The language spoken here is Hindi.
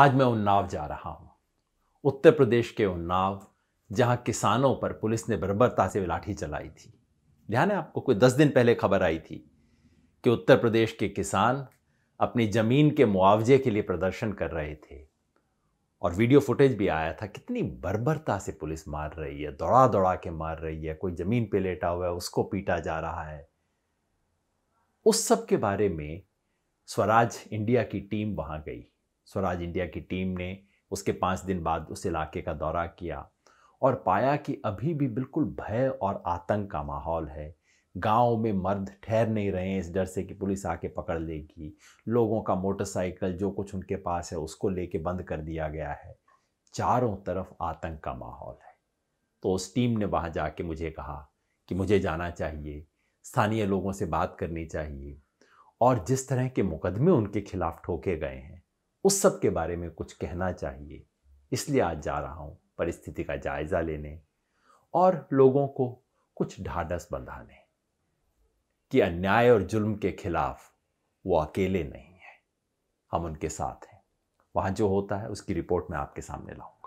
आज मैं उन्नाव जा रहा हूं उत्तर प्रदेश के उन्नाव जहां किसानों पर पुलिस ने बर्बरता से लाठी चलाई थी ध्यान है आपको कोई दस दिन पहले खबर आई थी कि उत्तर प्रदेश के किसान अपनी ज़मीन के मुआवजे के लिए प्रदर्शन कर रहे थे और वीडियो फुटेज भी आया था कितनी बर्बरता से पुलिस मार रही है दौड़ा दौड़ा के मार रही है कोई ज़मीन पे लेटा हुआ है उसको पीटा जा रहा है उस सब के बारे में स्वराज इंडिया की टीम वहां गई स्वराज इंडिया की टीम ने उसके पाँच दिन बाद उस इलाके का दौरा किया और पाया कि अभी भी बिल्कुल भय और आतंक का माहौल है गाँव में मर्द ठहर नहीं रहे इस डर से कि पुलिस आके पकड़ लेगी लोगों का मोटरसाइकिल जो कुछ उनके पास है उसको लेके बंद कर दिया गया है चारों तरफ आतंक का माहौल है तो उस टीम ने वहाँ जाके मुझे कहा कि मुझे जाना चाहिए स्थानीय लोगों से बात करनी चाहिए और जिस तरह के मुकदमे उनके खिलाफ ठोके गए हैं उस सब के बारे में कुछ कहना चाहिए इसलिए आज जा रहा हूँ परिस्थिति का जायजा लेने और लोगों को कुछ ढाढ़स बंधाने कि अन्याय और जुल्म के खिलाफ वो अकेले नहीं है हम उनके साथ हैं वहाँ जो होता है उसकी रिपोर्ट मैं आपके सामने लाऊंगा